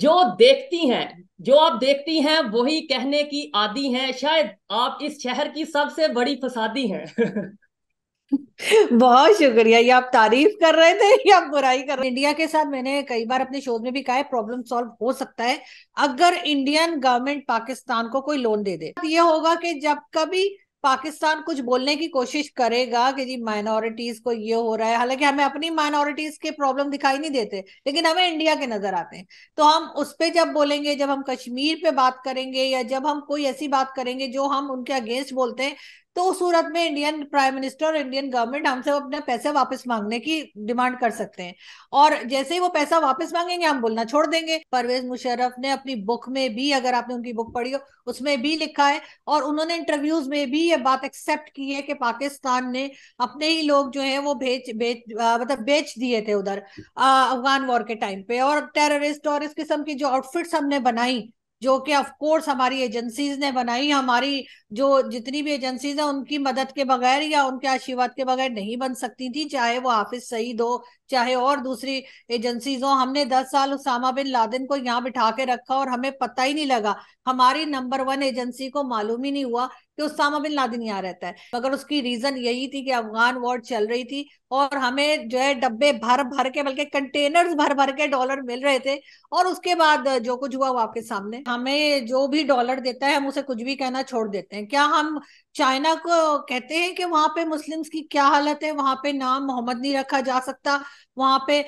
जो देखती हैं जो आप देखती हैं वही कहने की आदि हैं शायद आप इस शहर की सबसे बड़ी फसादी हैं बहुत शुक्रिया ये आप तारीफ कर रहे थे या बुराई कर रहे इंडिया के साथ मैंने कई बार अपने शोध में भी कहा है प्रॉब्लम सॉल्व हो सकता है अगर इंडियन गवर्नमेंट पाकिस्तान को कोई लोन दे दे तो ये होगा कि जब कभी पाकिस्तान कुछ बोलने की कोशिश करेगा कि जी माइनॉरिटीज को ये हो रहा है हालांकि हमें अपनी माइनॉरिटीज के प्रॉब्लम दिखाई नहीं देते लेकिन हमें इंडिया के नजर आते हैं तो हम उस पर जब बोलेंगे जब हम कश्मीर पे बात करेंगे या जब हम कोई ऐसी बात करेंगे जो हम उनके अगेंस्ट बोलते हैं तो उस सूरत में इंडियन प्राइम मिनिस्टर और इंडियन गवर्नमेंट हमसे अपने पैसे वापस मांगने की डिमांड कर सकते हैं और जैसे ही वो पैसा वापस मांगेंगे हम बोलना छोड़ देंगे परवेज मुशर्रफ ने अपनी बुक में भी अगर आपने उनकी बुक पढ़ी हो उसमें भी लिखा है और उन्होंने इंटरव्यूज में भी ये बात एक्सेप्ट की है कि पाकिस्तान ने अपने ही लोग जो है वो भेज भेज मतलब बेच दिए थे उधर अफगान वॉर के टाइम पे और टेररिस्ट और इस किस्म की जो आउटफिट्स हमने बनाई जो कि ऑफ कोर्स हमारी एजेंसीज ने बनाई हमारी जो जितनी भी एजेंसीज है उनकी मदद के बगैर या उनके आशीर्वाद के बगैर नहीं बन सकती थी चाहे वो हाफिज सईद हो चाहे और दूसरी एजेंसीज हो हमने दस साल उसामा बिन लादेन को यहाँ बिठा के रखा और हमें पता ही नहीं लगा हमारी नंबर वन एजेंसी को मालूम ही नहीं हुआ कि उसामा बिन लादेन यहाँ रहता है मगर उसकी रीजन यही थी कि अफगान वॉर चल रही थी और हमें जो है डब्बे भर भर के बल्कि कंटेनर्स भर भर के डॉलर मिल रहे थे और उसके बाद जो कुछ हुआ वो आपके सामने हमें जो भी डॉलर देता है हम उसे कुछ भी कहना छोड़ देते हैं क्या हम चाइना को कहते हैं कि वहां पे मुस्लिम्स की क्या हालत है वहां पे नाम मोहम्मद नहीं रखा जा सकता वहां पे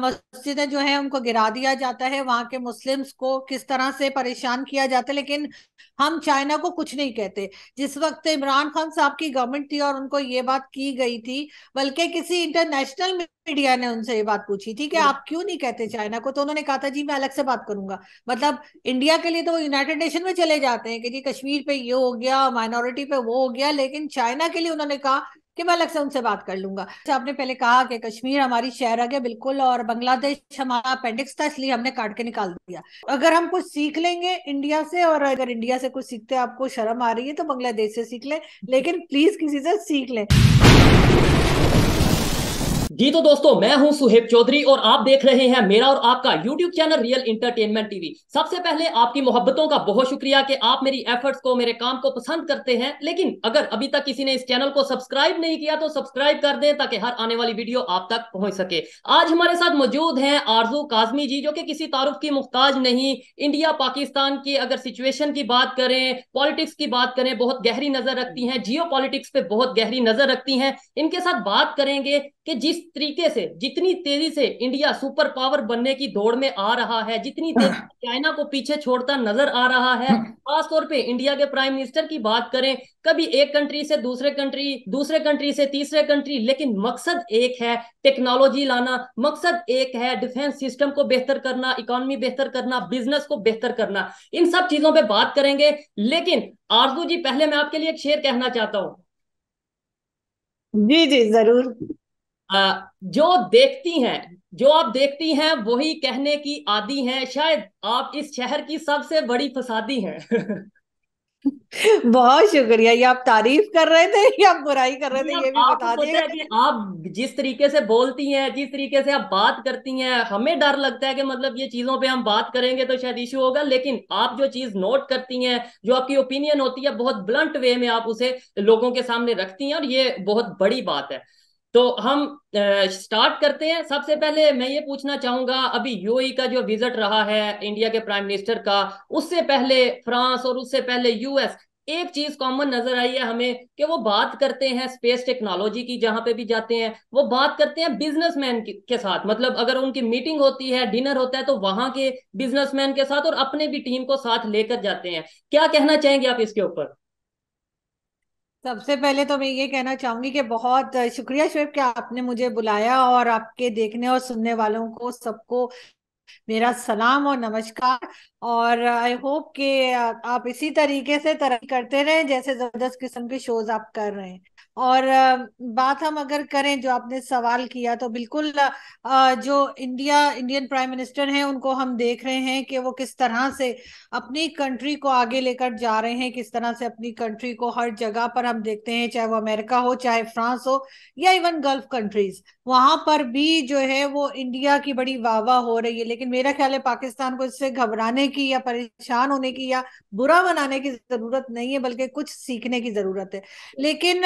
मस्जिदें जो है उनको गिरा दिया जाता है वहां के मुस्लिम्स को किस तरह से परेशान किया जाता है लेकिन हम चाइना को कुछ नहीं कहते जिस वक्त इमरान खान साहब की गवर्नमेंट थी और उनको ये बात की गई थी बल्कि किसी इंटरनेशनल मीडिया ने उनसे ये बात पूछी थी कि आप क्यों नहीं कहते चाइना को तो उन्होंने कहा था जी मैं अलग से बात करूंगा मतलब इंडिया के लिए तो वो यूनाइटेड नेशन में चले जाते हैं कि जी कश्मीर पे ये हो गया माइनॉरिटी पे वो हो गया लेकिन चाइना के लिए उन्होंने कहा कि मैं अलग से उनसे बात कर लूंगा आपने पहले कहा कि कश्मीर हमारी शहर आ गया बिल्कुल और बांग्लादेश हमारा अपेंडिक्स था इसलिए हमने काट के निकाल दिया अगर हम कुछ सीख लेंगे इंडिया से और अगर इंडिया से कुछ सीखते आपको शर्म आ रही है तो बांग्लादेश से सीख लें लेकिन प्लीज किसी से सीख लें जी तो दोस्तों मैं हूं सुहेब चौधरी और आप देख रहे हैं मेरा और आपका YouTube channel real entertainment TV सबसे पहले आपकी मोहब्बतों का बहुत शुक्रिया कि आप मेरी एफर्ट्स को मेरे काम को पसंद करते हैं लेकिन अगर अभी तक किसी ने इस चैनल को सब्सक्राइब नहीं किया तो सब्सक्राइब कर दें ताकि हर आने वाली वीडियो आप तक पहुंच सके आज हमारे साथ मौजूद है आरजू काजमी जी जो कि किसी तारुफ की मुख्ताज नहीं इंडिया पाकिस्तान की अगर सिचुएशन की बात करें पॉलिटिक्स की बात करें बहुत गहरी नजर रखती है जियो पे बहुत गहरी नजर रखती है इनके साथ बात करेंगे कि जिस जिस तरीके से जितनी तेजी से इंडिया सुपर पावर बनने की दौड़ में आ रहा है जितनी तेजी चाइना को पीछे छोड़ता नजर आ रहा है खासतौर पे इंडिया के प्राइम मिनिस्टर की बात करें कभी एक कंट्री से दूसरे कंट्री दूसरे कंट्री से तीसरे कंट्री लेकिन मकसद एक है टेक्नोलॉजी लाना मकसद एक है डिफेंस सिस्टम को बेहतर करना इकोनॉमी बेहतर करना बिजनेस को बेहतर करना इन सब चीजों पर बात करेंगे लेकिन आरजू जी पहले मैं आपके लिए एक शेर कहना चाहता हूं जी जी जरूर जो देखती हैं जो आप देखती हैं वही कहने की आदि हैं शायद आप इस शहर की सबसे बड़ी फसादी हैं बहुत शुक्रिया ये आप तारीफ कर रहे थे या बुराई कर रहे थे ये भी बता दें कि आप जिस तरीके से बोलती हैं जिस तरीके से आप बात करती हैं हमें डर लगता है कि मतलब ये चीजों पे हम बात करेंगे तो शायद इशू होगा लेकिन आप जो चीज नोट करती हैं जो आपकी ओपिनियन होती है बहुत ब्लंट वे में आप उसे लोगों के सामने रखती हैं और ये बहुत बड़ी बात है तो हम स्टार्ट करते हैं सबसे पहले मैं ये पूछना चाहूंगा अभी यूएई e का जो विजिट रहा है इंडिया के प्राइम मिनिस्टर का उससे पहले फ्रांस और उससे पहले यूएस एक चीज कॉमन नजर आई है हमें कि वो बात करते हैं स्पेस टेक्नोलॉजी की जहां पे भी जाते हैं वो बात करते हैं बिजनेसमैन के साथ मतलब अगर उनकी मीटिंग होती है डिनर होता है तो वहां के बिजनेसमैन के साथ और अपने भी टीम को साथ लेकर जाते हैं क्या कहना चाहेंगे आप इसके ऊपर सबसे पहले तो मैं ये कहना चाहूंगी कि बहुत शुक्रिया शेफ कि आपने मुझे बुलाया और आपके देखने और सुनने वालों को सबको मेरा सलाम और नमस्कार और आई होप कि आप इसी तरीके से तरक्की करते रहें जैसे जबरदस्त किस्म के शोज आप कर रहे हैं और बात हम अगर करें जो आपने सवाल किया तो बिल्कुल जो इंडिया इंडियन प्राइम मिनिस्टर हैं उनको हम देख रहे हैं कि वो किस तरह से अपनी कंट्री को आगे लेकर जा रहे हैं किस तरह से अपनी कंट्री को हर जगह पर हम देखते हैं चाहे वो अमेरिका हो चाहे फ्रांस हो या इवन गल्फ कंट्रीज वहां पर भी जो है वो इंडिया की बड़ी वाहवा हो रही है लेकिन मेरा ख्याल है पाकिस्तान को इससे घबराने की या परेशान होने की या बुरा बनाने की जरूरत नहीं है बल्कि कुछ सीखने की जरूरत है लेकिन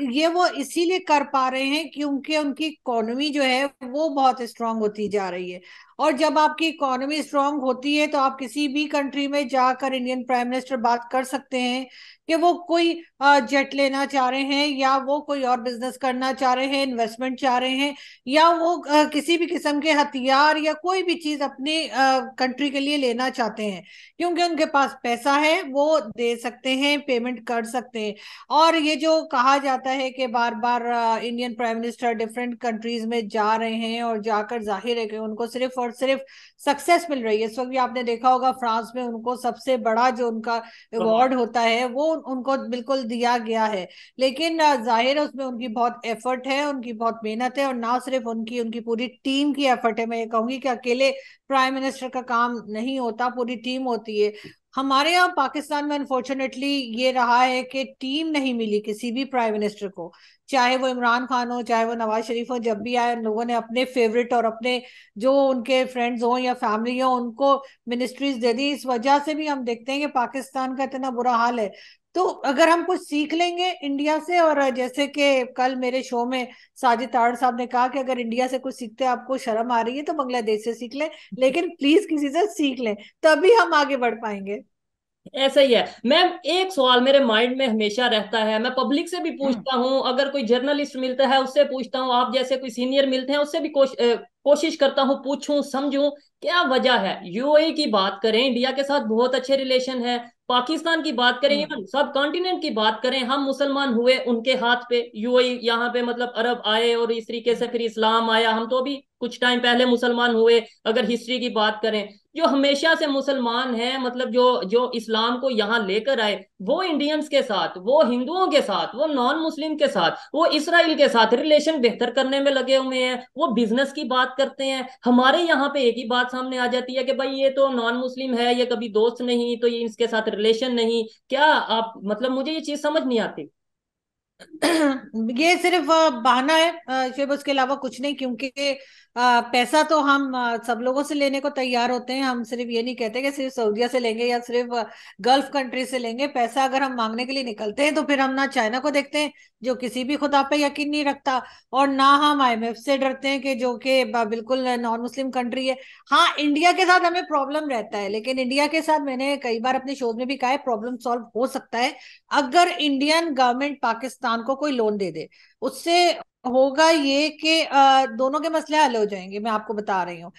ये वो इसीलिए कर पा रहे हैं क्योंकि उनकी इकोनॉमी जो है वो बहुत स्ट्रांग होती जा रही है और जब आपकी इकोनॉमी स्ट्रांग होती है तो आप किसी भी कंट्री में जाकर इंडियन प्राइम मिनिस्टर बात कर सकते हैं कि वो कोई जेट लेना चाह रहे हैं या वो कोई और बिजनेस करना चाह रहे हैं इन्वेस्टमेंट चाह रहे हैं या वो किसी भी किस्म के हथियार या कोई भी चीज अपने कंट्री के लिए लेना चाहते हैं क्योंकि उनके पास पैसा है वो दे सकते हैं पेमेंट कर सकते हैं और ये जो कहा जाता जाता है कि बार बार Indian prime minister different countries में जा रहे हैं और जाकर जाहिर है कि उनको सिर्फ और सिर्फ सक्सेस मिल रही है इस वक्त भी आपने देखा होगा फ्रांस में उनको सबसे बड़ा जो उनका अवार्ड होता है वो उनको बिल्कुल दिया गया है लेकिन जाहिर है उसमें उनकी बहुत एफर्ट है उनकी बहुत मेहनत है और ना सिर्फ उनकी उनकी पूरी टीम की एफर्ट है मैं ये कहूंगी कि अकेले प्राइम मिनिस्टर का काम नहीं होता पूरी टीम होती है हमारे यहाँ पाकिस्तान में अनफॉर्चुनेटली ये रहा है कि टीम नहीं मिली किसी भी प्राइम मिनिस्टर को चाहे वो इमरान खान हो चाहे वो नवाज शरीफ हो जब भी आए उन लोगों ने अपने फेवरेट और अपने जो उनके फ्रेंड्स हों या फैमिली हो उनको मिनिस्ट्रीज दे दी इस वजह से भी हम देखते हैं कि पाकिस्तान का इतना बुरा हाल है तो अगर हम कुछ सीख लेंगे इंडिया से और जैसे कि कल मेरे शो में साजिद ताड़ साहब ने कहा कि अगर इंडिया से कुछ सीखते आपको शर्म आ रही है तो बांग्लादेश से सीख लें लेकिन प्लीज किसी से सीख लें तभी हम आगे बढ़ पाएंगे ऐसा ही है मैम एक सवाल मेरे माइंड में हमेशा रहता है मैं पब्लिक से भी हाँ। पूछता हूँ अगर कोई जर्नलिस्ट मिलता है उससे पूछता हूँ आप जैसे कोई सीनियर मिलते हैं उससे भी कोश, कोशिश करता हूँ पूछूं समझूं क्या वजह है यूएई e की बात करें इंडिया के साथ बहुत अच्छे रिलेशन है पाकिस्तान की बात करें इवन हम्म। सब कॉन्टिनेंट की बात करें हम मुसलमान हुए उनके हाथ पे यूएई e यहाँ पे मतलब अरब आए और इस तरीके से फिर इस्लाम आया हम तो अभी कुछ टाइम पहले मुसलमान हुए अगर हिस्ट्री की बात करें जो हमेशा से मुसलमान हैं मतलब जो जो इस्लाम को यहाँ लेकर आए वो इंडियंस के साथ वो हिंदुओं के साथ वो नॉन मुस्लिम के साथ वो इसराइल के साथ रिलेशन बेहतर करने में लगे हुए हैं वो बिजनेस की बात करते हैं हमारे यहाँ पे एक ही बात सामने आ जाती है कि भाई ये तो नॉन मुस्लिम है ये कभी दोस्त नहीं तो ये इसके साथ रिलेशन नहीं क्या आप मतलब मुझे ये चीज समझ नहीं आती ये सिर्फ बहाना है शिव उसके अलावा कुछ नहीं क्योंकि आ, पैसा तो हम आ, सब लोगों से लेने को तैयार होते हैं हम सिर्फ ये नहीं कहते कि सिर्फ सऊदिया से लेंगे या सिर्फ गल्फ कंट्री से लेंगे पैसा अगर हम मांगने के लिए निकलते हैं तो फिर हम ना चाइना को देखते हैं जो किसी भी खुदा पे यकीन नहीं रखता और ना हम आईएमएफ से डरते हैं कि जो कि बिल्कुल नॉन मुस्लिम कंट्री है हाँ इंडिया के साथ हमें प्रॉब्लम रहता है लेकिन इंडिया के साथ मैंने कई बार अपने शोध में भी कहा है प्रॉब्लम सॉल्व हो सकता है अगर इंडियन गवर्नमेंट पाकिस्तान को कोई लोन दे दे उससे होगा ये कि दोनों के मसले हल हो जाएंगे मैं आपको बता रही हूँ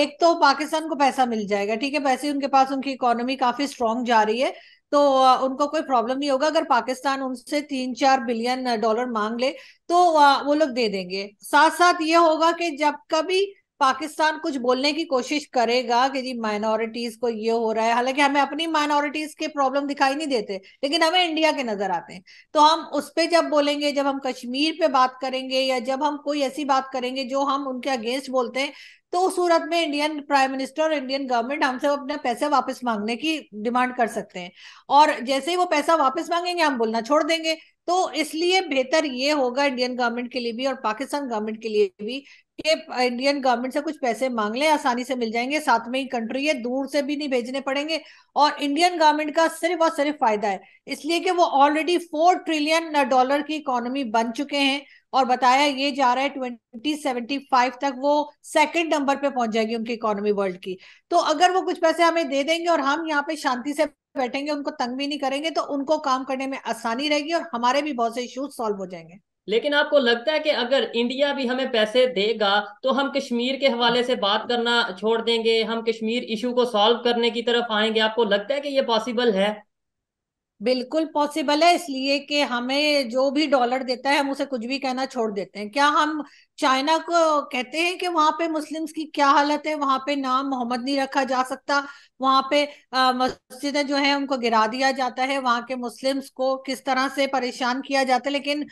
एक तो पाकिस्तान को पैसा मिल जाएगा ठीक है पैसे उनके पास उनकी इकोनॉमी काफी स्ट्रांग जा रही है तो उनको कोई प्रॉब्लम नहीं होगा अगर पाकिस्तान उनसे तीन चार बिलियन डॉलर मांग ले तो वो लोग दे देंगे साथ साथ ये होगा कि जब कभी पाकिस्तान कुछ बोलने की कोशिश करेगा कि जी माइनॉरिटीज को ये हो रहा है हालांकि हमें अपनी माइनॉरिटीज के प्रॉब्लम दिखाई नहीं देते लेकिन हमें इंडिया के नजर आते हैं तो हम उस पर जब बोलेंगे जब हम कश्मीर पे बात करेंगे या जब हम कोई ऐसी बात करेंगे जो हम उनके अगेंस्ट बोलते हैं तो उस सूरत में इंडियन प्राइम मिनिस्टर और इंडियन गवर्नमेंट हमसे अपने पैसे वापस मांगने की डिमांड कर सकते हैं और जैसे ही वो पैसा वापस मांगेंगे हम बोलना छोड़ देंगे तो इसलिए बेहतर ये होगा इंडियन गवर्नमेंट के लिए भी और पाकिस्तान गवर्नमेंट के लिए भी कि इंडियन गवर्नमेंट से कुछ पैसे मांग लें आसानी से मिल जाएंगे साथ में ही कंट्री है दूर से भी नहीं भेजने पड़ेंगे और इंडियन गवर्नमेंट का सिर्फ और सिर्फ फायदा है इसलिए कि वो ऑलरेडी फोर ट्रिलियन डॉलर की इकोनॉमी बन चुके हैं और बताया ये जा रहा है ट्वेंटी सेवेंटी फाइव तक वो सेकंड नंबर पे पहुंच जाएगी उनकी इकोनॉमी वर्ल्ड की तो अगर वो कुछ पैसे हमें दे देंगे और हम यहाँ पे शांति से बैठेंगे उनको तंग भी नहीं करेंगे तो उनको काम करने में आसानी रहेगी और हमारे भी बहुत से इश्यूज सॉल्व हो जाएंगे लेकिन आपको लगता है कि अगर इंडिया भी हमें पैसे देगा तो हम कश्मीर के हवाले से बात करना छोड़ देंगे हम कश्मीर इशू को सॉल्व करने की तरफ आएंगे आपको लगता है कि ये पॉसिबल है बिल्कुल पॉसिबल है इसलिए कि हमें जो भी डॉलर देता है हम उसे कुछ भी कहना छोड़ देते हैं क्या हम चाइना को कहते हैं कि वहां पे मुस्लिम्स की क्या हालत है वहां पे नाम मोहम्मद नहीं रखा जा सकता वहां पे मस्जिदें जो है उनको गिरा दिया जाता है वहां के मुस्लिम्स को किस तरह से परेशान किया जाता है लेकिन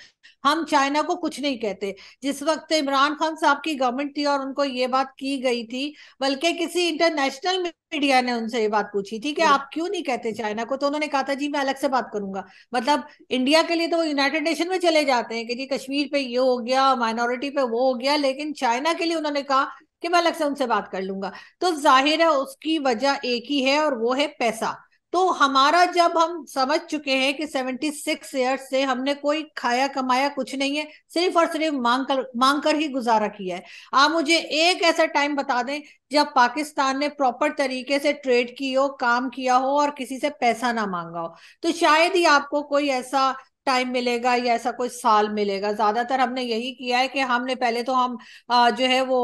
हम चाइना को कुछ नहीं कहते जिस वक्त इमरान खान साहब की गवर्नमेंट थी और उनको ये बात की गई थी बल्कि किसी इंटरनेशनल मीडिया ने उनसे ये बात पूछी थी कि हम्म। आप क्यों नहीं कहते चाइना को तो उन्होंने कहा था जी मैं अलग से बात करूंगा मतलब इंडिया के लिए तो वो यूनाइटेड नेशन में चले जाते हैं कि जी कश्मीर पे ये हो गया माइनॉरिटी पे वो हो गया लेकिन चाइना के लिए उन्होंने कहा कि मैं अलग से उनसे बात कर लूंगा तो जाहिर है उसकी वजह एक ही है और वो है पैसा तो हमारा जब हम समझ चुके हैं कि सेवेंटी सिक्स ईयर्स से हमने कोई खाया कमाया कुछ नहीं है सिर्फ और सिर्फ मांग कर मांग कर ही गुजारा किया है आप मुझे एक ऐसा टाइम बता दें जब पाकिस्तान ने प्रॉपर तरीके से ट्रेड की हो काम किया हो और किसी से पैसा ना मांगा हो तो शायद ही आपको कोई ऐसा टाइम मिलेगा या ऐसा कोई साल मिलेगा ज्यादातर हमने यही किया है कि हमने पहले तो हम जो है वो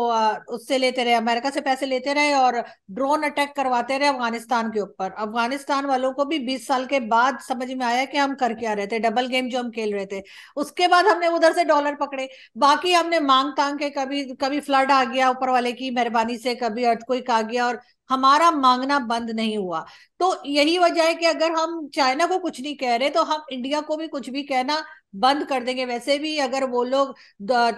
उससे लेते रहे अमेरिका से पैसे लेते रहे और ड्रोन अटैक करवाते रहे अफगानिस्तान के ऊपर अफगानिस्तान वालों को भी बीस साल के बाद समझ में आया कि हम कर क्या रहे थे डबल गेम जो हम खेल रहे थे उसके बाद हमने उधर से डॉलर पकड़े बाकी हमने मांग तांग के कभी कभी फ्लड आ गया ऊपर वाले की मेहरबानी से कभी अर्थ आ गया और हमारा मांगना बंद नहीं हुआ तो यही वजह है कि अगर हम चाइना को कुछ नहीं कह रहे तो हम इंडिया को भी कुछ भी कहना बंद कर देंगे वैसे भी अगर वो लोग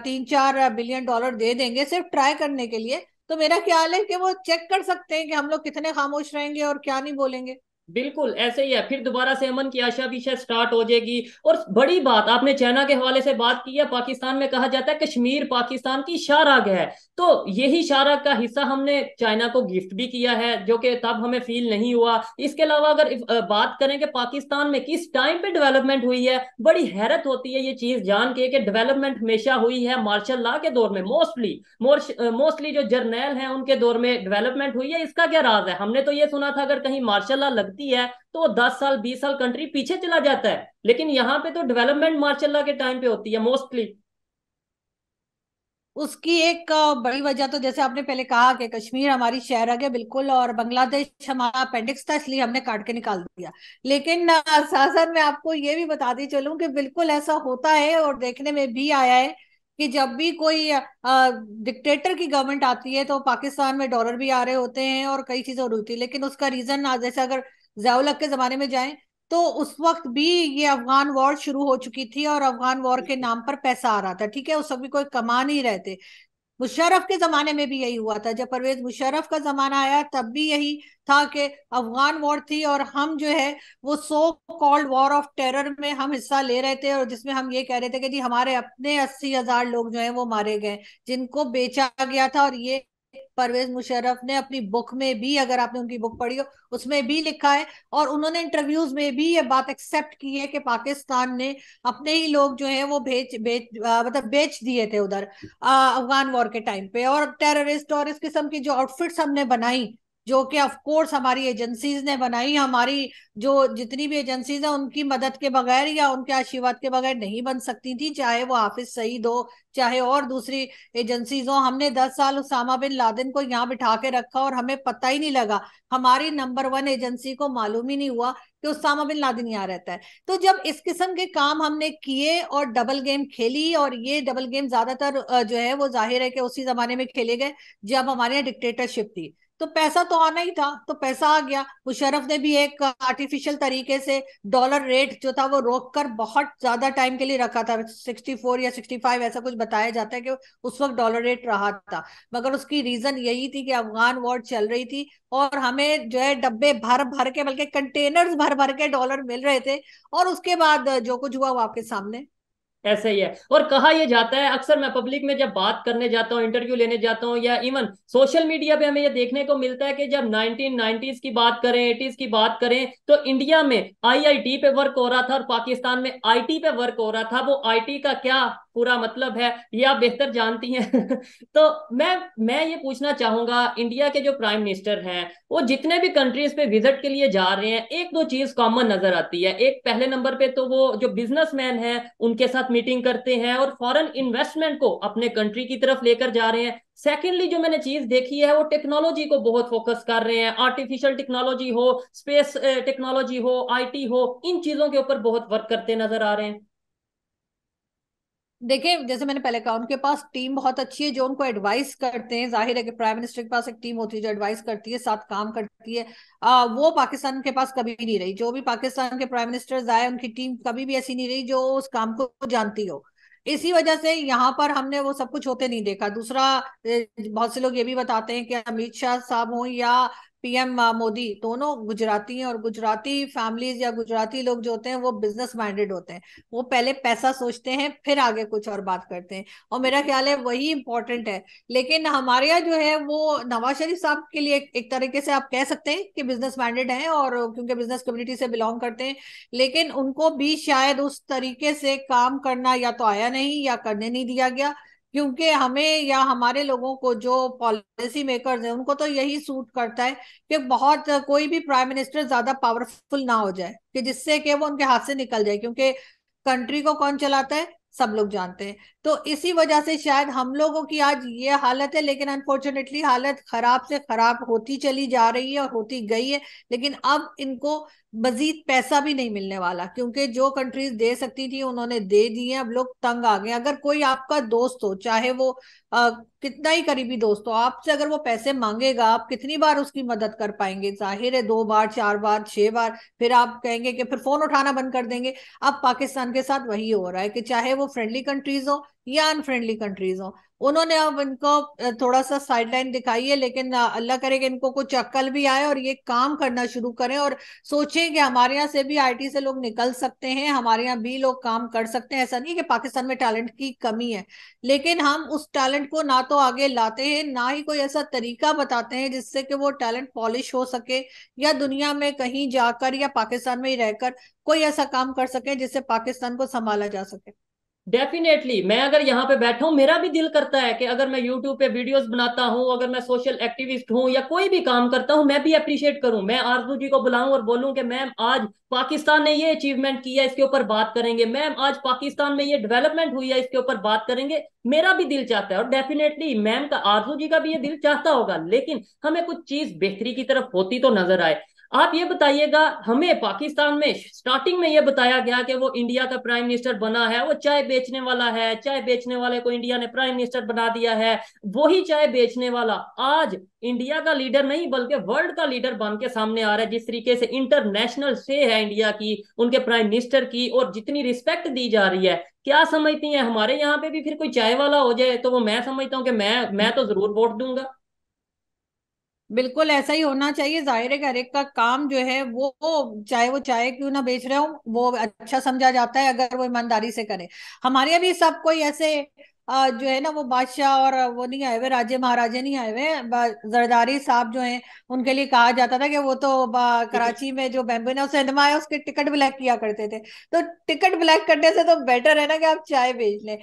तीन चार बिलियन डॉलर दे देंगे सिर्फ ट्राई करने के लिए तो मेरा ख्याल है कि वो चेक कर सकते हैं कि हम लोग कितने खामोश रहेंगे और क्या नहीं बोलेंगे बिल्कुल ऐसे ही है फिर दोबारा से अमन की आशा भी शायद स्टार्ट हो जाएगी और बड़ी बात आपने चाइना के हवाले से बात की है पाकिस्तान में कहा जाता है कश्मीर पाकिस्तान की शाहराग है तो यही शारग का हिस्सा हमने चाइना को गिफ्ट भी किया है जो कि तब हमें फील नहीं हुआ इसके अलावा अगर बात करें कि पाकिस्तान में किस टाइम पे डेवलपमेंट हुई है बड़ी हैरत होती है ये चीज जान के कि डेवलपमेंट हमेशा हुई है मार्शल लॉ के दौर में मोस्टली मोस्टली जो जर्नैल है उनके दौर में डेवलपमेंट हुई है इसका क्या राज है हमने तो ये सुना था अगर कहीं मार्शल लॉ लगता बनती है तो वो दस साल बीस साल कंट्री पीछे चला जाता है लेकिन यहाँ पे तो डेवलपमेंट मार्शाला के टाइम पे होती है मोस्टली उसकी एक बड़ी वजह तो जैसे आपने पहले कहा कि कश्मीर हमारी शहर आ गया बिल्कुल और बांग्लादेश हमारा अपेंडिक्स था इसलिए हमने काट के निकाल दिया लेकिन साथ साथ मैं आपको ये भी बता दी चलूं कि बिल्कुल ऐसा होता है और देखने में भी आया है कि जब भी कोई डिक्टेटर की गवर्नमेंट आती है तो पाकिस्तान में डॉलर भी आ रहे होते हैं और कई चीजें और होती है लेकिन उसका रीजन जैसे अगर जयालक के जमाने में जाए तो उस वक्त भी ये अफगान वॉर शुरू हो चुकी थी और अफगान वॉर के नाम पर पैसा आ रहा था ठीक है उस वक्त भी कोई कमा नहीं रहे थे मुशरफ के जमाने में भी यही हुआ था जब परवेज मुशरफ का जमाना आया तब भी यही था कि अफगान वॉर थी और हम जो है वो so called war of terror में हम हिस्सा ले रहे थे और जिसमें हम ये कह रहे थे कि जी हमारे अपने अस्सी हजार लोग जो है वो मारे गए जिनको बेचा गया था और ये परवेज मुशर्रफ ने अपनी बुक में भी अगर आपने उनकी बुक पढ़ी हो उसमें भी लिखा है और उन्होंने इंटरव्यूज में भी ये बात एक्सेप्ट की है कि पाकिस्तान ने अपने ही लोग जो है वो भेज बेच मतलब बेच दिए थे उधर अफगान वॉर के टाइम पे और टेररिस्ट और इस किस्म की जो आउटफिट्स हमने बनाई जो कि ऑफ कोर्स हमारी एजेंसीज ने बनाई हमारी जो जितनी भी एजेंसीज है उनकी मदद के बगैर या उनके आशीर्वाद के बगैर नहीं बन सकती थी चाहे वो हाफिज सईद हो चाहे और दूसरी एजेंसीज हो हमने दस साल उसामा बिन लादेन को यहाँ बिठा के रखा और हमें पता ही नहीं लगा हमारी नंबर वन एजेंसी को मालूम ही नहीं हुआ कि उसामा बिन लादेन यहाँ रहता है तो जब इस किस्म के काम हमने किए और डबल गेम खेली और ये डबल गेम ज्यादातर जो है वो जाहिर है कि उसी जमाने में खेले गए जब हमारे यहाँ डिक्टेटरशिप थी तो पैसा तो आना ही था तो पैसा आ गया मुशरफ ने भी एक आर्टिफिशियल तरीके से डॉलर रेट जो था वो रोक कर बहुत ज्यादा टाइम के लिए रखा था सिक्सटी फोर या सिक्सटी फाइव ऐसा कुछ बताया जाता है कि उस वक्त डॉलर रेट रहा था मगर उसकी रीजन यही थी कि अफगान वॉर चल रही थी और हमें जो है डब्बे भर भर के बल्कि कंटेनर्स भर भर के डॉलर मिल रहे थे और उसके बाद जो कुछ हुआ वो आपके सामने ऐसे ही है और कहा यह जाता है अक्सर मैं पब्लिक में जब बात करने जाता हूँ इंटरव्यू लेने जाता हूँ या इवन सोशल मीडिया पे हमें यह देखने को मिलता है कि जब 1990s की बात करें 80s की बात करें तो इंडिया में आईआईटी पे वर्क हो रहा था और पाकिस्तान में आईटी पे वर्क हो रहा था वो आईटी का क्या पूरा मतलब है ये आप बेहतर जानती हैं तो मैं मैं ये पूछना चाहूंगा इंडिया के जो प्राइम मिनिस्टर हैं वो जितने भी कंट्रीज पे विजिट के लिए जा रहे हैं एक दो चीज कॉमन नजर आती है एक पहले नंबर पे तो वो जो बिजनेसमैन है उनके साथ मीटिंग करते हैं और फॉरेन इन्वेस्टमेंट को अपने कंट्री की तरफ लेकर जा रहे हैं सेकेंडली जो मैंने चीज देखी है वो टेक्नोलॉजी को बहुत फोकस कर रहे हैं आर्टिफिशियल टेक्नोलॉजी हो स्पेस टेक्नोलॉजी हो आईटी हो इन चीजों के ऊपर बहुत वर्क करते नजर आ रहे हैं देखिए जैसे मैंने पहले कहा उनके पास टीम बहुत अच्छी है जो उनको एडवाइस करते हैं जाहिर है कि प्राइम मिनिस्टर के पास एक टीम होती है जो एडवाइस करती है साथ काम करती है आ, वो पाकिस्तान के पास कभी नहीं रही जो भी पाकिस्तान के प्राइम मिनिस्टर आए उनकी टीम कभी भी ऐसी नहीं रही जो उस काम को जानती हो इसी वजह से यहाँ पर हमने वो सब कुछ होते नहीं देखा दूसरा बहुत से लोग ये भी बताते हैं कि अमित शाह साहब हों या पीएम मोदी uh, दोनों गुजराती हैं और गुजराती फैमिलीज या गुजराती लोग जो होते हैं वो बिजनेस माइंडेड होते हैं वो पहले पैसा सोचते हैं फिर आगे कुछ और बात करते हैं और मेरा ख्याल है वही इम्पोर्टेंट है लेकिन हमारे यहाँ जो है वो नवाज शरीफ साहब के लिए एक तरीके से आप कह सकते हैं कि बिजनेस माइंडेड है और क्योंकि बिजनेस कम्युनिटी से बिलोंग करते हैं लेकिन उनको भी शायद उस तरीके से काम करना या तो आया नहीं या करने नहीं दिया गया क्योंकि हमें या हमारे लोगों को जो पॉलिसी मेकर्स हैं उनको तो यही सूट करता है कि बहुत कोई भी प्राइम मिनिस्टर ज्यादा पावरफुल ना हो जाए कि जिससे कि वो उनके हाथ से निकल जाए क्योंकि कंट्री को कौन चलाता है सब लोग जानते हैं तो इसी वजह से शायद हम लोगों की आज ये हालत है लेकिन अनफॉर्चुनेटली हालत खराब से खराब होती चली जा रही है और होती गई है लेकिन अब इनको मजीद पैसा भी नहीं मिलने वाला क्योंकि जो कंट्रीज दे सकती थी उन्होंने दे दिए अब लोग तंग आ गए अगर कोई आपका दोस्त हो चाहे वो आ, कितना ही करीबी दोस्त हो आपसे अगर वो पैसे मांगेगा आप कितनी बार उसकी मदद कर पाएंगे जाहिर है दो बार चार बार छह बार फिर आप कहेंगे कि फिर फोन उठाना बंद कर देंगे अब पाकिस्तान के साथ वही हो रहा है कि चाहे वो फ्रेंडली कंट्रीज हो या अनफ्रेंडली कंट्रीज हो उन्होंने अब इनको थोड़ा सा साइड लाइन दिखाई है लेकिन अल्लाह करे कि इनको कुछ अक्ल भी आए और ये काम करना शुरू करें और सोचें कि हमारे यहाँ से भी आईटी से लोग निकल सकते हैं हमारे यहाँ भी लोग काम कर सकते हैं ऐसा नहीं कि पाकिस्तान में टैलेंट की कमी है लेकिन हम उस टैलेंट को ना तो आगे लाते हैं ना ही कोई ऐसा तरीका बताते हैं जिससे कि वो टैलेंट पॉलिश हो सके या दुनिया में कहीं जाकर या पाकिस्तान में ही रहकर कोई ऐसा काम कर सके जिससे पाकिस्तान को संभाला जा सके डेफिनेटली मैं अगर यहाँ पे बैठा हूँ मेरा भी दिल करता है कि अगर मैं यूट्यूब पे वीडियोस बनाता हूँ अगर मैं सोशल एक्टिविस्ट हूँ या कोई भी काम करता हूँ मैं भी अप्रिशिएट करूँ मैं आरजू जी को बुलाऊं और बोलूँ कि मैम आज पाकिस्तान ने ये अचीवमेंट किया इसके ऊपर बात करेंगे मैम आज पाकिस्तान में ये डेवलपमेंट हुई है इसके ऊपर बात करेंगे मेरा भी दिल चाहता है और डेफिनेटली मैम का आरजू जी का भी ये दिल चाहता होगा लेकिन हमें कुछ चीज बेहतरी की तरफ होती तो नजर आए आप ये बताइएगा हमें पाकिस्तान में स्टार्टिंग में ये बताया गया कि वो इंडिया का प्राइम मिनिस्टर बना है वो चाय बेचने वाला है चाय बेचने वाले को इंडिया ने प्राइम मिनिस्टर बना दिया है वो ही चाय बेचने वाला आज इंडिया का लीडर नहीं बल्कि वर्ल्ड का लीडर बन के सामने आ रहा है जिस तरीके से इंटरनेशनल से है इंडिया की उनके प्राइम मिनिस्टर की और जितनी रिस्पेक्ट दी जा रही है क्या समझती है हमारे यहाँ पे भी फिर कोई चाय वाला हो जाए तो वो मैं समझता हूँ कि मैं मैं तो जरूर वोट दूंगा बिल्कुल ऐसा ही होना चाहिए जाहिर है हर एक का काम जो है वो चाहे वो चाय क्यों ना बेच रहे हो वो अच्छा समझा जाता है अगर वो ईमानदारी से करे हमारे यहाँ भी सब कोई ऐसे जो है ना वो बादशाह और वो नहीं आए हुए राजे महाराजे नहीं आए हुए जरदारी साहब जो हैं उनके लिए कहा जाता था कि वो तो कराची में जो उसे सिनेमा आया उसके टिकट ब्लैक किया करते थे तो टिकट ब्लैक करने से तो बेटर है ना कि आप चाय बेच लें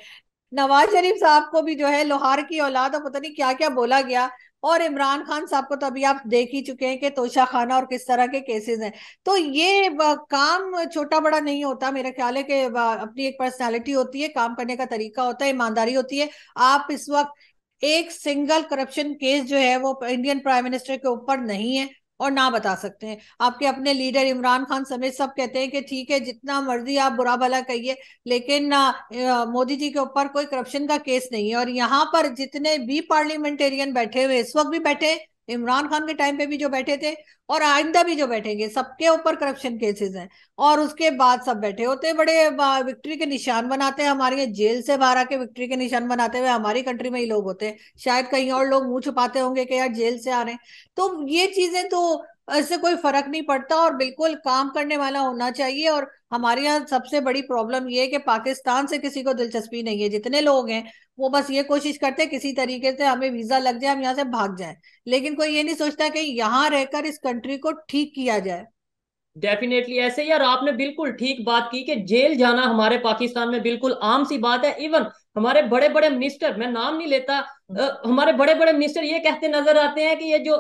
नवाज शरीफ साहब को भी जो है लोहार की औलाद और पता नहीं क्या क्या बोला गया और इमरान खान साहब को तो अभी आप देख ही चुके हैं कि तोशा खाना और किस तरह के केसेस हैं तो ये काम छोटा बड़ा नहीं होता मेरा ख्याल है कि अपनी एक पर्सनैलिटी होती है काम करने का तरीका होता है ईमानदारी होती है आप इस वक्त एक सिंगल करप्शन केस जो है वो इंडियन प्राइम मिनिस्टर के ऊपर नहीं है और ना बता सकते हैं आपके अपने लीडर इमरान खान समेत सब कहते हैं कि ठीक है जितना मर्जी आप बुरा भला कहिए लेकिन मोदी जी के ऊपर कोई करप्शन का केस नहीं है और यहाँ पर जितने भी पार्लियामेंटेरियन बैठे हुए इस वक्त भी बैठे इमरान खान के टाइम पे भी जो बैठे थे और आइंदा भी जो बैठेंगे सबके ऊपर करप्शन केसेस हैं और उसके बाद सब बैठे होते बड़े विक्ट्री के निशान बनाते हैं हमारे जेल से बाहर आके विक्ट्री के निशान बनाते हुए हमारी कंट्री में ही लोग होते हैं शायद कहीं और लोग मुंह छुपाते होंगे कि यार जेल से आ रहे हैं तो ये चीजें तो इससे कोई फर्क नहीं पड़ता और बिल्कुल काम करने वाला होना चाहिए और हमारे यहाँ सबसे बड़ी प्रॉब्लम ये है कि पाकिस्तान से किसी को दिलचस्पी नहीं है जितने लोग हैं वो बस ये कोशिश करते हैं किसी तरीके से हमें वीजा लग जाए हम यहाँ से भाग जाए लेकिन कोई ये नहीं सोचता कि यहाँ रहकर इस कंट्री को ठीक किया जाए डेफिनेटली ऐसे यार आपने बिल्कुल ठीक बात की कि जेल जाना हमारे पाकिस्तान में बिल्कुल आम सी बात है इवन हमारे बड़े बड़े मिनिस्टर मैं नाम नहीं लेता हमारे बड़े बड़े मिनिस्टर ये कहते नजर आते हैं कि ये जो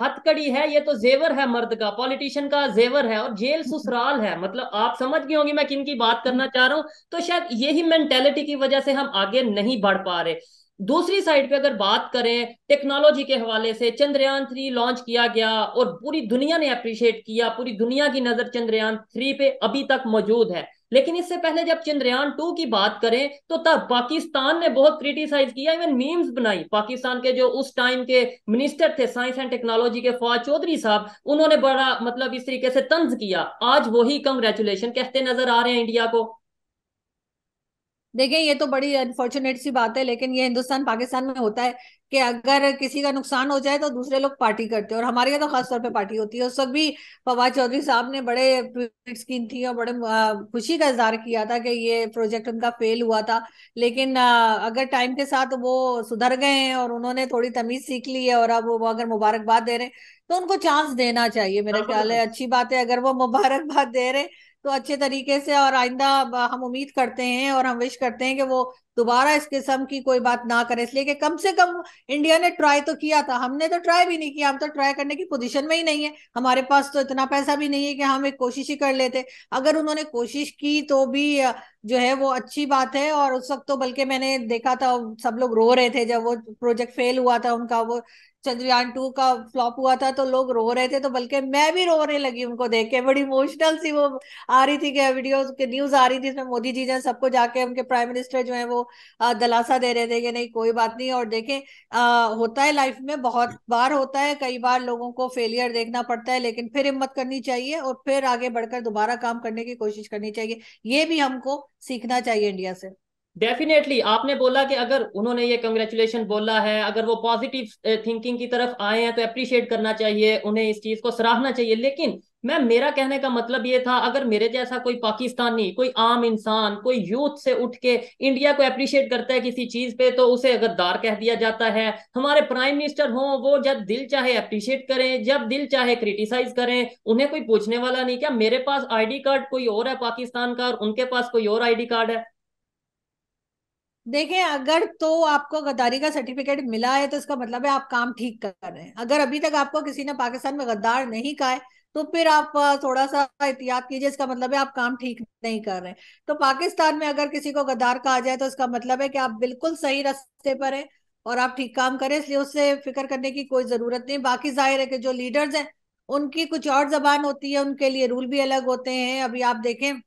हथकड़ी है ये तो जेवर है मर्द का पॉलिटिशियन का जेवर है और जेल हम्म। ससुराल है मतलब आप समझ गए होंगी मैं किन की बात करना चाह रहा हूँ तो शायद यही मेंटेलिटी की वजह से हम आगे नहीं बढ़ पा रहे दूसरी साइड पे अगर बात करें टेक्नोलॉजी के हवाले से चंद्रयान थ्री लॉन्च किया गया और पूरी दुनिया ने अप्रिशिएट किया पूरी दुनिया की नजर चंद्रयान थ्री पे अभी तक मौजूद है लेकिन इससे पहले जब चंद्रयान टू की बात करें तो तब पाकिस्तान ने बहुत क्रिटिसाइज किया इवन मीम्स बनाई पाकिस्तान के जो उस टाइम के मिनिस्टर थे साइंस एंड टेक्नोलॉजी के फवाद चौधरी साहब उन्होंने बड़ा मतलब इस तरीके से तंज किया आज वही कंग्रेचुलेशन कहते नजर आ रहे हैं इंडिया को देखें ये तो बड़ी अनफॉर्चुनेट सी बात है लेकिन ये हिंदुस्तान पाकिस्तान में होता है कि अगर किसी का नुकसान हो जाए तो दूसरे लोग पार्टी करते हैं और हमारे यहाँ तो खासतौर पे पार्टी होती है उस वक्त भी फवाद चौधरी साहब ने बड़े ट्वीट की थी और बड़े खुशी का इजहार किया था कि ये प्रोजेक्ट उनका फेल हुआ था लेकिन अगर टाइम के साथ वो सुधर गए हैं और उन्होंने थोड़ी तमीज सीख ली है और अब वो अगर मुबारकबाद दे रहे हैं तो उनको चांस देना चाहिए मेरा ख्याल है अच्छी बात है अगर वो मुबारकबाद दे रहे हैं तो अच्छे तरीके से और आइंदा हम उम्मीद करते हैं और हम विश करते हैं कि वो दोबारा इस किस्म की कोई बात ना करे इसलिए कि कम से कम इंडिया ने ट्राई तो किया था हमने तो ट्राई भी नहीं किया हम तो ट्राई करने की पोजीशन में ही नहीं है हमारे पास तो इतना पैसा भी नहीं है कि हम एक कोशिश ही कर लेते अगर उन्होंने कोशिश की तो भी जो है वो अच्छी बात है और उस वक्त तो बल्कि मैंने देखा था सब लोग रो रहे थे जब वो प्रोजेक्ट फेल हुआ था उनका वो चंद्रयान टू का फ्लॉप हुआ था तो लोग रो रहे थे तो बल्कि मैं भी रोने लगी उनको देख के बड़ी इमोशनल सी वो आ रही थी कि वीडियो के न्यूज आ रही थी इसमें मोदी जी ने सबको जाके उनके प्राइम मिनिस्टर जो है वो दलासा दे रहे थे कि नहीं कोई बात नहीं और देखें होता है लाइफ में बहुत बार होता है कई बार लोगों को फेलियर देखना पड़ता है लेकिन फिर हिम्मत करनी चाहिए और फिर आगे बढ़कर दोबारा काम करने की कोशिश करनी चाहिए ये भी हमको सीखना चाहिए इंडिया से डेफिनेटली आपने बोला कि अगर उन्होंने ये कंग्रेचुलेशन बोला है अगर वो पॉजिटिव थिंकिंग की तरफ आए हैं तो अप्रिशिएट करना चाहिए उन्हें इस चीज को सराहना चाहिए लेकिन मैम मेरा कहने का मतलब ये था अगर मेरे जैसा कोई पाकिस्तानी कोई आम इंसान कोई यूथ से उठ के इंडिया को अप्रिशिएट करता है किसी चीज पे तो उसे अगर दार कह दिया जाता है हमारे प्राइम मिनिस्टर हों वो जब दिल चाहे अप्रिशिएट करें जब दिल चाहे क्रिटिसाइज करें उन्हें कोई पूछने वाला नहीं क्या मेरे पास आईडी कार्ड कोई और है पाकिस्तान का और उनके पास कोई और आईडी कार्ड है देखें अगर तो आपको गद्दारी का सर्टिफिकेट मिला है तो इसका मतलब है आप काम ठीक कर रहे हैं अगर अभी तक आपको किसी ने पाकिस्तान में गद्दार नहीं कहा है तो फिर आप थोड़ा सा एहतियात कीजिए इसका मतलब है आप काम ठीक नहीं कर रहे हैं तो पाकिस्तान में अगर किसी को गद्दार कहा जाए तो इसका मतलब है कि आप बिल्कुल सही रास्ते पर हैं और आप ठीक काम करें इसलिए उससे फिक्र करने की कोई जरूरत नहीं बाकी जाहिर है कि जो लीडर्स हैं उनकी कुछ और जबान होती है उनके लिए रूल भी अलग होते हैं अभी आप देखें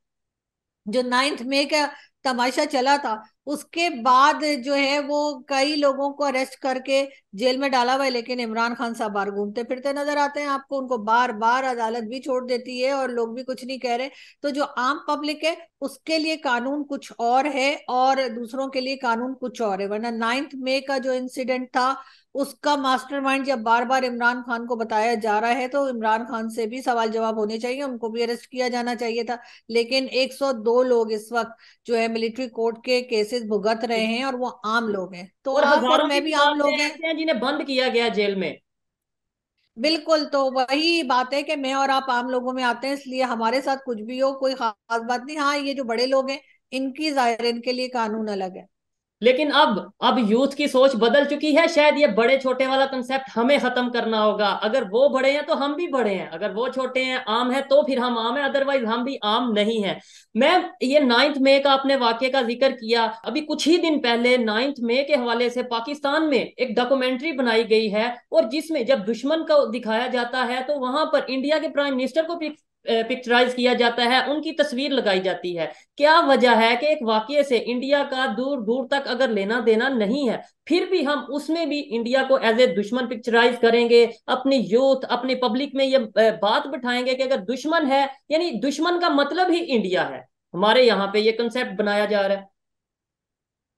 जो नाइन्थ मे का तमाशा चला था उसके बाद जो है वो कई लोगों को अरेस्ट करके जेल में डाला हुआ है लेकिन इमरान खान साहब बाहर घूमते फिरते नजर आते हैं आपको उनको बार बार अदालत भी छोड़ देती है और लोग भी कुछ नहीं कह रहे तो जो आम पब्लिक है उसके लिए कानून कुछ और है और दूसरों के लिए कानून कुछ और है वरना नाइन्थ मे का जो इंसिडेंट था उसका मास्टरमाइंड जब बार बार इमरान खान को बताया जा रहा है तो इमरान खान से भी सवाल जवाब होने चाहिए उनको भी अरेस्ट किया जाना चाहिए था लेकिन 102 लोग इस वक्त जो है मिलिट्री कोर्ट के केसेस केसेस भुगत रहे हैं और वो आम लोग हैं तो और में भी आम लोग हैं जिन्हें बंद किया गया जेल में बिल्कुल तो वही बात है कि मैं और आप आम लोगों में आते हैं इसलिए हमारे साथ कुछ भी हो कोई खास बात नहीं हाँ ये जो बड़े लोग हैं इनकी जाहिर इनके लिए कानून अलग है लेकिन अब अब यूथ की सोच बदल चुकी है शायद ये बड़े छोटे वाला कंसेप्ट हमें खत्म करना होगा अगर वो बड़े हैं तो हम भी बड़े हैं अगर वो छोटे हैं आम है तो फिर हम आम है अदरवाइज हम भी आम नहीं है मैं ये नाइन्थ मे का अपने वाक्य का जिक्र किया अभी कुछ ही दिन पहले नाइन्थ मे के हवाले से पाकिस्तान में एक डॉक्यूमेंट्री बनाई गई है और जिसमें जब दुश्मन को दिखाया जाता है तो वहां पर इंडिया के प्राइम मिनिस्टर को पिक्चराइज किया जाता है उनकी तस्वीर लगाई जाती है क्या वजह है कि एक वाक्य से इंडिया का दूर दूर तक अगर लेना देना नहीं है फिर भी हम उसमें भी इंडिया को एज ए दुश्मन पिक्चराइज करेंगे अपनी यूथ अपने पब्लिक में ये बात बिठाएंगे कि अगर दुश्मन है यानी दुश्मन का मतलब ही इंडिया है हमारे यहाँ पे ये कंसेप्ट बनाया जा रहा है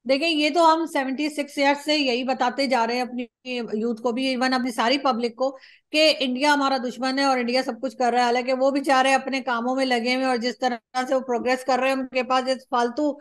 देखिए ये तो हम 76 सिक्स ईयर्स से यही बताते जा रहे हैं अपनी यूथ को भी इवन अपनी सारी पब्लिक को कि इंडिया हमारा दुश्मन है और इंडिया सब कुछ कर रहा है हालांकि वो बेचारे अपने कामों में लगे हुए और जिस तरह से वो प्रोग्रेस कर रहे हैं उनके पास इस फालतू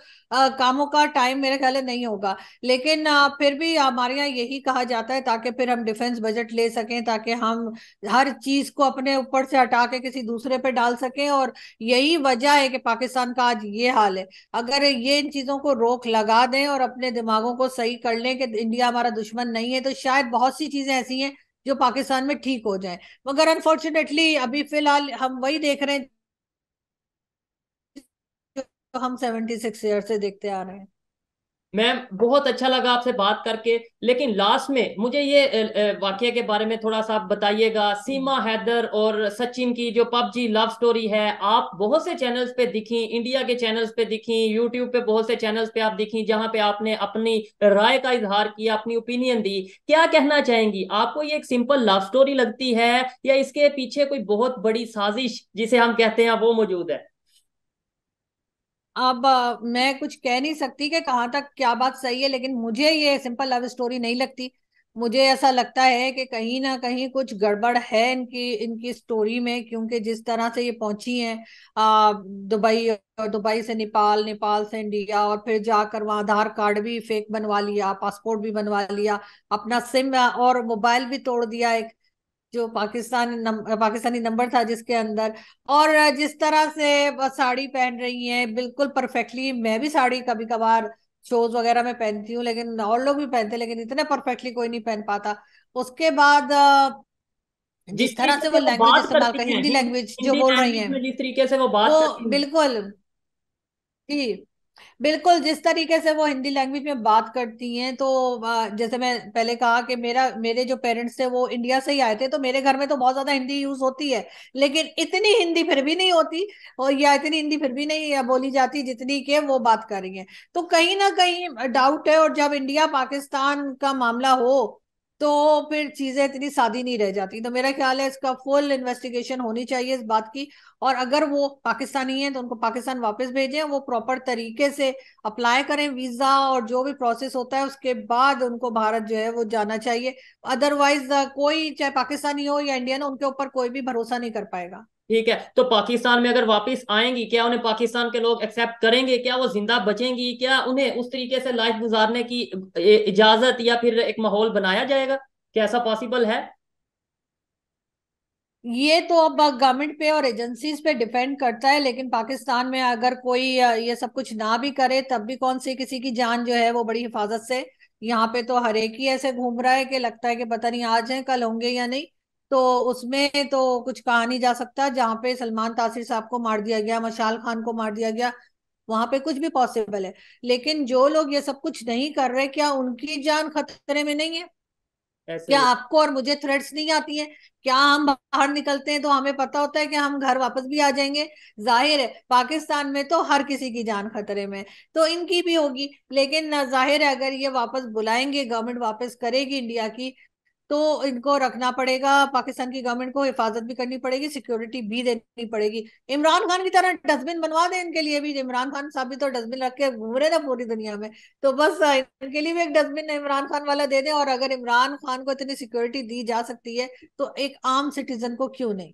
कामों का टाइम मेरे ख्याल नहीं होगा लेकिन आ, फिर भी हमारे यहाँ यही कहा जाता है ताकि फिर हम डिफेंस बजट ले सकें ताकि हम हर चीज को अपने ऊपर से हटा के किसी दूसरे पे डाल सकें और यही वजह है कि पाकिस्तान का आज ये हाल है अगर ये इन चीजों को रोक लगा दें और अपने दिमागों को सही कर लें कि इंडिया हमारा दुश्मन नहीं है तो शायद बहुत सी चीजें ऐसी हैं जो पाकिस्तान में ठीक हो जाए मगर अनफॉर्चुनेटली अभी फिलहाल हम वही देख रहे हैं जो हम सेवेंटी सिक्स ईयर से देखते आ रहे हैं मैम बहुत अच्छा लगा आपसे बात करके लेकिन लास्ट में मुझे ये वाक्य के बारे में थोड़ा सा आप बताइएगा सीमा हम्म। हैदर और सचिन की जो पबजी लव स्टोरी है आप बहुत से चैनल्स पे दिखी इंडिया के चैनल्स पे दिखी यूट्यूब पे बहुत से चैनल्स पे आप दिखी जहां पे आपने अपनी राय का इजहार किया अपनी ओपिनियन दी क्या कहना चाहेंगी आपको ये एक सिंपल लव स्टोरी लगती है या इसके पीछे कोई बहुत बड़ी साजिश जिसे हम कहते हैं वो मौजूद है अब मैं कुछ कह नहीं सकती कि कहाँ तक क्या बात सही है लेकिन मुझे ये सिंपल लव स्टोरी नहीं लगती मुझे ऐसा लगता है कि कहीं ना कहीं कुछ गड़बड़ है इनकी इनकी स्टोरी में क्योंकि जिस तरह से ये पहुंची हैं दुबई और दुबई से नेपाल नेपाल से इंडिया और फिर जाकर वहाँ आधार कार्ड भी फेक बनवा लिया पासपोर्ट भी बनवा लिया अपना सिम और मोबाइल भी तोड़ दिया एक जो पाकिस्तान नम, पाकिस्तानी नंबर था जिसके अंदर और जिस तरह से साड़ी पहन रही हैं बिल्कुल परफेक्टली मैं भी साड़ी कभी कभार शोज वगैरह में पहनती हूँ लेकिन और लोग भी पहनते लेकिन इतने परफेक्टली कोई नहीं पहन पाता उसके बाद जिस तरह से वो लैंग्वेज इस्तेमाल कर हिंदी लैंग्वेज जो बोल रही है जिस तरीके से वो बात तो बिल्कुल जी बिल्कुल जिस तरीके से वो हिंदी लैंग्वेज में बात करती हैं तो जैसे मैं पहले कहा कि मेरा मेरे जो पेरेंट्स थे वो इंडिया से ही आए थे तो मेरे घर में तो बहुत ज्यादा हिंदी यूज होती है लेकिन इतनी हिंदी फिर भी नहीं होती और या इतनी हिंदी फिर भी नहीं बोली जाती जितनी के वो बात कर रही है तो कहीं ना कहीं डाउट है और जब इंडिया पाकिस्तान का मामला हो तो फिर चीजें इतनी सादी नहीं रह जाती तो मेरा ख्याल है इसका फुल इन्वेस्टिगेशन होनी चाहिए इस बात की और अगर वो पाकिस्तानी है तो उनको पाकिस्तान वापस भेजें वो प्रॉपर तरीके से अप्लाई करें वीजा और जो भी प्रोसेस होता है उसके बाद उनको भारत जो है वो जाना चाहिए अदरवाइज कोई चाहे पाकिस्तानी हो या इंडियन हो उनके ऊपर कोई भी भरोसा नहीं कर पाएगा ठीक है तो पाकिस्तान में अगर वापस आएंगी क्या उन्हें पाकिस्तान के लोग एक्सेप्ट करेंगे क्या वो जिंदा बचेंगी क्या उन्हें उस तरीके से लाइफ गुजारने की इजाजत या फिर एक माहौल बनाया जाएगा क्या ऐसा पॉसिबल है ये तो अब गवर्नमेंट पे और एजेंसीज पे डिपेंड करता है लेकिन पाकिस्तान में अगर कोई ये सब कुछ ना भी करे तब भी कौन सी किसी की जान जो है वो बड़ी हिफाजत से यहाँ पे तो हर एक ही ऐसे घूम रहा है कि लगता है कि पता नहीं आज है कल होंगे या नहीं तो उसमें तो कुछ कहा नहीं जा सकता जहाँ पे सलमान तासिर साहब को मार दिया गया मशाल खान को मार दिया गया वहां पे कुछ भी पॉसिबल है लेकिन जो लोग ये सब कुछ नहीं कर रहे क्या उनकी जान खतरे में नहीं है क्या आपको और मुझे थ्रेट्स नहीं आती है क्या हम बाहर निकलते हैं तो हमें पता होता है कि हम घर वापस भी आ जाएंगे जाहिर है पाकिस्तान में तो हर किसी की जान खतरे में तो इनकी भी होगी लेकिन जाहिर है अगर ये वापस बुलाएंगे गवर्नमेंट वापस करेगी इंडिया की तो इनको रखना पड़ेगा पाकिस्तान की गवर्नमेंट को हिफाजत भी करनी पड़ेगी सिक्योरिटी भी देनी पड़ेगी इमरान खान की तरह डस्टबिन बनवा दे इनके लिए भी इमरान खान साहब भी तो डस्टबिन रख के घूम रहे ना पूरी दुनिया में तो बस इनके लिए भी एक डस्टबिन इमरान खान वाला दे दे और अगर इमरान खान को इतनी सिक्योरिटी दी जा सकती है तो एक आम सिटीजन को क्यों नहीं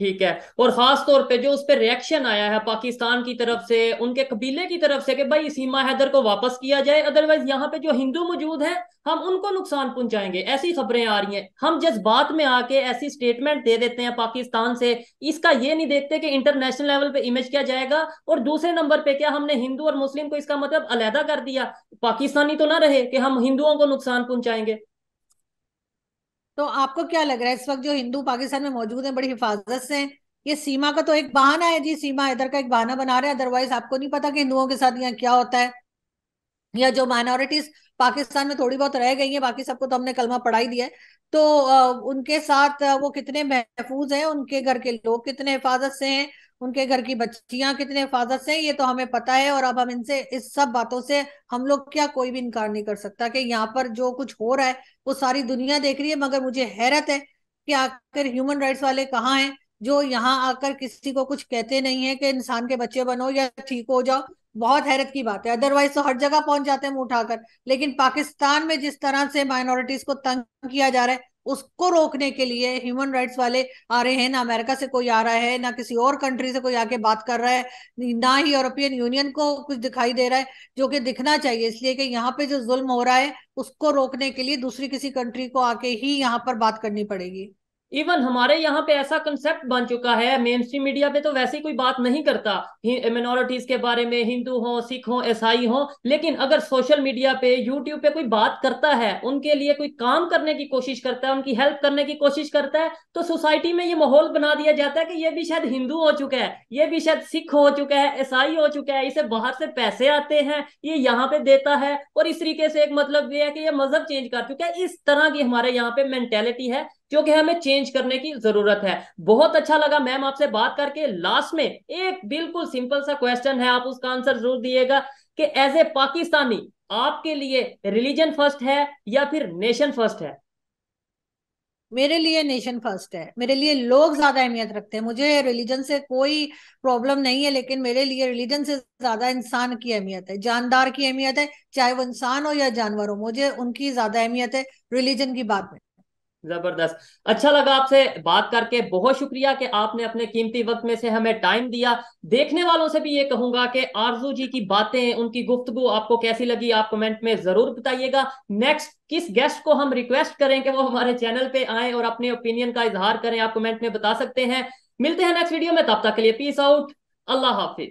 ठीक है और खास तौर पे जो उस पर रिएक्शन आया है पाकिस्तान की तरफ से उनके कबीले की तरफ से कि भाई सीमा हैदर को वापस किया जाए अदरवाइज यहाँ पे जो हिंदू मौजूद है हम उनको नुकसान पहुंचाएंगे ऐसी खबरें आ रही हैं हम जज्बात में आके ऐसी स्टेटमेंट दे देते हैं पाकिस्तान से इसका ये नहीं देखते कि इंटरनेशनल लेवल पे इमेज क्या जाएगा और दूसरे नंबर पे क्या हमने हिंदू और मुस्लिम को इसका मतलब अलहदा कर दिया पाकिस्तानी तो ना रहे कि हम हिंदुओं को नुकसान पहुंचाएंगे तो आपको क्या लग रहा है इस वक्त जो हिंदू पाकिस्तान में मौजूद है बड़ी हिफाजत से ये सीमा का तो एक बहाना है जी सीमा इधर का एक बहाना बना रहे हैं अदरवाइज आपको नहीं पता कि हिंदुओं के साथ यहाँ क्या होता है या जो माइनॉरिटीज पाकिस्तान में थोड़ी बहुत रह गई है बाकी सबको तो हमने कलमा पढ़ाई दिया है तो उनके साथ वो कितने महफूज हैं उनके घर के लोग कितने हिफाजत से हैं उनके घर की बच्चियां कितने हिफाजत से ये तो हमें पता है और अब हम इनसे इस सब बातों से हम लोग क्या कोई भी इनकार नहीं कर सकता कि यहाँ पर जो कुछ हो रहा है वो सारी दुनिया देख रही है मगर मुझे हैरत है कि आखिर ह्यूमन राइट्स वाले कहाँ हैं जो यहाँ आकर किसी को कुछ कहते नहीं है कि इंसान के बच्चे बनो या ठीक हो जाओ बहुत हैरत की बात है अदरवाइज तो हर जगह पहुंच जाते हैं मुंह उठाकर लेकिन पाकिस्तान में जिस तरह से माइनॉरिटीज को तंग किया जा रहा है उसको रोकने के लिए ह्यूमन राइट्स वाले आ रहे हैं ना अमेरिका से कोई आ रहा है ना किसी और कंट्री से कोई आके बात कर रहा है ना ही यूरोपियन यूनियन को कुछ दिखाई दे रहा है जो कि दिखना चाहिए इसलिए कि यहाँ पे जो जुल्म हो रहा है उसको रोकने के लिए दूसरी किसी कंट्री को आके ही यहाँ पर बात करनी पड़ेगी इवन हमारे यहाँ पे ऐसा कंसेप्ट बन चुका है मेन स्ट्रीम मीडिया पे तो वैसे कोई बात नहीं करता मेनोरिटीज के बारे में हिंदू हो सिख हो ईसाई हो लेकिन अगर सोशल मीडिया पे यूट्यूब पे कोई बात करता है उनके लिए कोई काम करने की कोशिश करता है उनकी हेल्प करने की कोशिश करता है तो सोसाइटी में ये माहौल बना दिया जाता है कि ये भी शायद हिंदू हो चुका है ये भी शायद सिख हो चुका है ईसाई हो चुका है इसे बाहर से पैसे आते हैं ये यहाँ पे देता है और इस तरीके से एक मतलब ये है कि ये मजहब चेंज कर चुका है इस तरह की हमारे यहाँ पे मेंटेलिटी है जो कि हमें चेंज करने की जरूरत है बहुत अच्छा लगा मैम आपसे बात करके लास्ट में एक बिल्कुल सिंपल सा क्वेश्चन है आप उसका आंसर जरूर दिएगा कि एज ए पाकिस्तानी आपके लिए रिलीजन फर्स्ट है या फिर नेशन फर्स्ट है मेरे लिए नेशन फर्स्ट है मेरे लिए लोग ज्यादा अहमियत रखते हैं मुझे रिलीजन से कोई प्रॉब्लम नहीं है लेकिन मेरे लिए रिलीजन से ज्यादा इंसान की अहमियत है जानदार की अहमियत है चाहे वो इंसान हो या जानवर हो मुझे उनकी ज्यादा अहमियत है रिलीजन की बात में जबरदस्त अच्छा लगा आपसे बात करके बहुत शुक्रिया कि आपने अपने कीमती वक्त में से हमें टाइम दिया देखने वालों से भी ये कहूंगा कि आरजू जी की बातें उनकी गुफ्तगु आपको कैसी लगी आप कमेंट में जरूर बताइएगा नेक्स्ट किस गेस्ट को हम रिक्वेस्ट करें कि वो हमारे चैनल पे आए और अपने ओपिनियन का इजहार करें आप कमेंट में बता सकते हैं मिलते हैं नेक्स्ट वीडियो में तब तक के लिए पीस आउट अल्लाह हाफिज